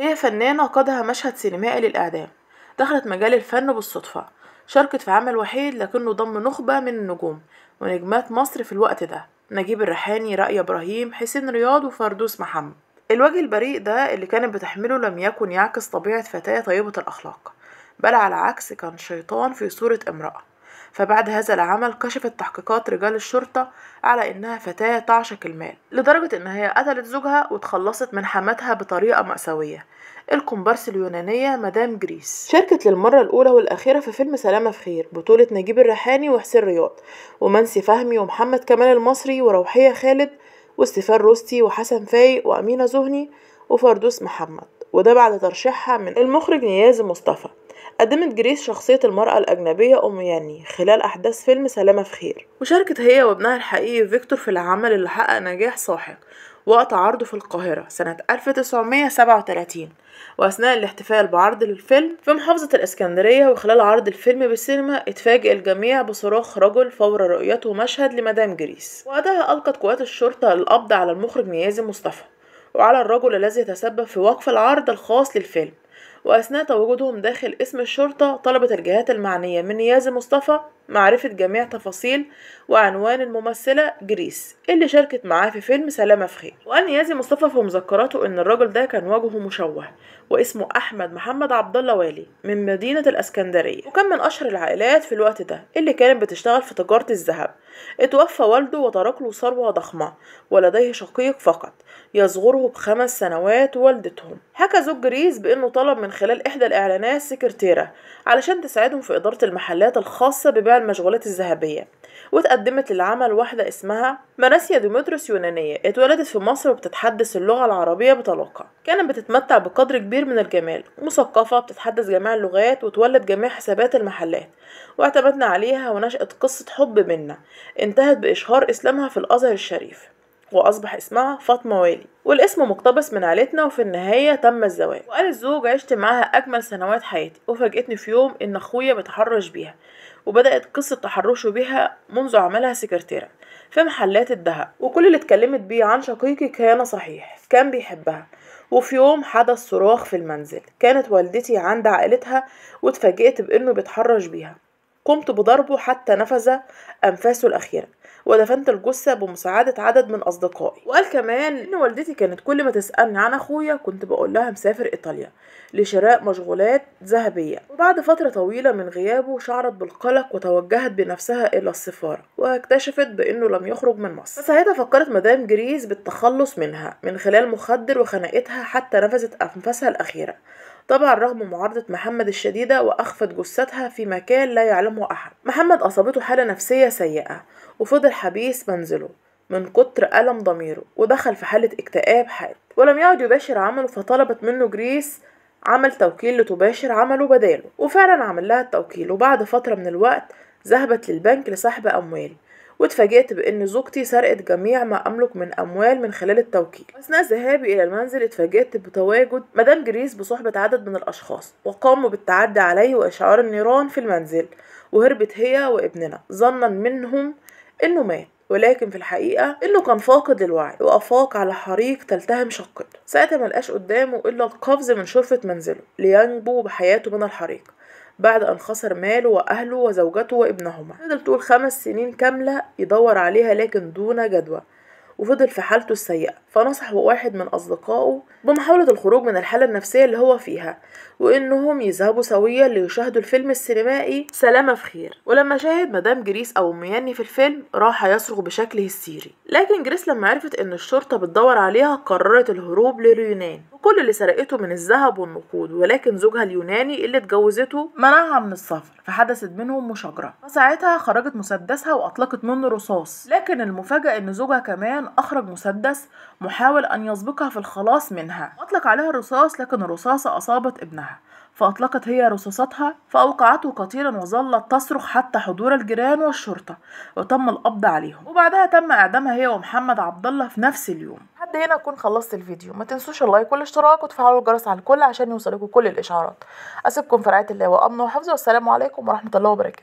هي فنانة قادها مشهد سينمائي للإعدام دخلت مجال الفن بالصدفة شاركت في عمل وحيد لكنه ضم نخبة من النجوم ونجمات مصر في الوقت ده نجيب الريحاني رأي إبراهيم حسين رياض وفردوس محمد الوجه البريء ده اللي كانت بتحمله لم يكن يعكس طبيعة فتاة طيبة الأخلاق بل على العكس كان شيطان في صورة امرأة فبعد هذا العمل كشفت تحقيقات رجال الشرطة على إنها فتاة تعشق المال لدرجة إن هي قتلت زوجها وتخلصت من حماتها بطريقة مأساوية الكومبارس اليونانية مدام جريس شاركت للمرة الأولى والأخيرة في فيلم سلامة في خير بطولة نجيب الريحاني وحسين رياض ومنسي فهمي ومحمد كمال المصري وروحية خالد واستفان روستي وحسن فايق وأمينة زهني وفردوس محمد وده بعد ترشيحها من المخرج نياز مصطفى قدمت جريس شخصية المرأة الأجنبية أم ياني خلال أحداث فيلم سلامة في خير وشاركت هي وابنها الحقيقي فيكتور في العمل اللي حقق نجاح ساحق وقت عرضه في القاهرة سنة 1937 وأثناء الاحتفال بعرض الفيلم في محافظة الإسكندرية وخلال عرض الفيلم بالسينما اتفاجئ الجميع بصراخ رجل فور رؤيته مشهد لمدام جريس وقتها ألقت قوات الشرطة القبض على المخرج نيازي مصطفى وعلى الرجل الذي تسبب في وقف العرض الخاص للفيلم وأثناء تواجدهم داخل قسم الشرطة طلبت الجهات المعنية من نيازي مصطفى معرفة جميع تفاصيل وعنوان الممثلة جريس اللي شاركت معاه في فيلم سلامة في خير وقال نيازي مصطفى في مذكراته إن الراجل ده كان وجهه مشوه واسمه أحمد محمد عبد الله والي من مدينة الأسكندرية وكان من أشهر العائلات في الوقت ده اللي كانت بتشتغل في تجارة الذهب اتوفى والده وترك له ثروة ضخمة ولديه شقيق فقط يصغره بخمس سنوات والدتهم حكى زوج جريس بأنه طلب من خلال إحدى الإعلانات سكرتيرة علشان تساعدهم في إدارة المحلات الخاصة ببيع المشغولات الذهبية وتقدمت للعمل واحدة اسمها مناسيا ديمتروس يونانية اتولدت في مصر وبتتحدث اللغة العربية بطلاقة كانت بتتمتع بقدر كبير من الجمال مثقفة بتتحدث جميع اللغات وتولد جميع حسابات المحلات واعتمدنا عليها ونشأت قصة حب منا انتهت بإشهار إسلامها في الأزهر الشريف وأصبح اسمها فاطمة والي والاسم مقتبس من عيلتنا وفي النهاية تم الزواج وقال الزوج عشت معاها أجمل سنوات حياتي وفاجأتني في يوم إن أخويا بيتحرش بيها وبدأت قصة تحرشه بيها منذ عملها سكرتيرة في محلات الذهب وكل اللي اتكلمت بيه عن شقيقي كان صحيح كان بيحبها وفي يوم حدث صراخ في المنزل كانت والدتي عند عائلتها واتفاجئت بانه بيتحرش بيها قمت بضربه حتى نفذ أنفاسه الأخيرة ودفنت الجثة بمساعدة عدد من أصدقائي وقال كمان إن والدتي كانت كل ما تسألني عن أخويا كنت بقول لها مسافر إيطاليا لشراء مشغولات ذهبية وبعد فترة طويلة من غيابه شعرت بالقلق وتوجهت بنفسها إلى السفارة واكتشفت بأنه لم يخرج من مصر فساعتها فكرت مدام جريس بالتخلص منها من خلال مخدر وخناقتها حتى نفذت أنفاسها الأخيرة طبعا رغم معارضة محمد الشديدة وأخفت جثتها في مكان لا يعلمه أحد محمد أصابته حالة نفسية سيئة وفضل حبيس منزله من كتر ألم ضميره ودخل في حالة اكتئاب حاد ولم يعد يباشر عمله فطلبت منه جريس عمل توكيل لتباشر عمله بداله وفعلا عمل لها التوكيل وبعد فترة من الوقت ذهبت للبنك لسحب أموال واتفاجئت بأن زوجتي سرقت جميع ما أملك من أموال من خلال التوكيل أثناء ذهابي إلى المنزل اتفاجئت بتواجد مدام جريس بصحبة عدد من الأشخاص وقاموا بالتعدي علي وإشعار النيران في المنزل وهربت هي وابننا ظنا منهم إنه مات ولكن في الحقيقة إنه كان فاقد الوعي وأفاق على حريق تلتهم شقته ساعتها ملقاش قدامه إلا القفز من شرفة منزله لينجو بحياته من الحريق بعد أن خسر ماله وأهله وزوجته وابنهما فضل طول خمس سنين كاملة يدور عليها لكن دون جدوى وفضل في حالته السيئة فنصح واحد من أصدقائه بمحاولة الخروج من الحالة النفسية اللي هو فيها وإنهم يذهبوا سويا ليشاهدوا الفيلم السينمائي سلامة في خير ولما شاهد مدام جريس أو مياني في الفيلم راح يصرخ بشكل هستيري لكن جريس لما عرفت إن الشرطة بتدور عليها قررت الهروب لليونان وكل اللي سرقته من الذهب والنقود ولكن زوجها اليوناني اللي اتجوزته منعها من السفر فحدثت بينهم مشاجرة فساعتها خرجت مسدسها وأطلقت منه رصاص لكن المفاجأة إن زوجها كمان أخرج مسدس محاول أن يسبقها في الخلاص منها أطلق عليها الرصاص لكن الرصاصة أصابت ابنها فأطلقت هي رصاصتها فأوقعته قتيلا وظلت تصرخ حتى حضور الجيران والشرطة وتم القبض عليهم وبعدها تم إعدامها هي ومحمد عبد الله في نفس اليوم لحد هنا أكون خلصت الفيديو ما تنسوش اللايك والاشتراك وتفعلوا الجرس على الكل عشان يوصلكم كل الإشعارات أسيبكم في رعاية الله وأمنه وحفظه والسلام عليكم ورحمة الله وبركاته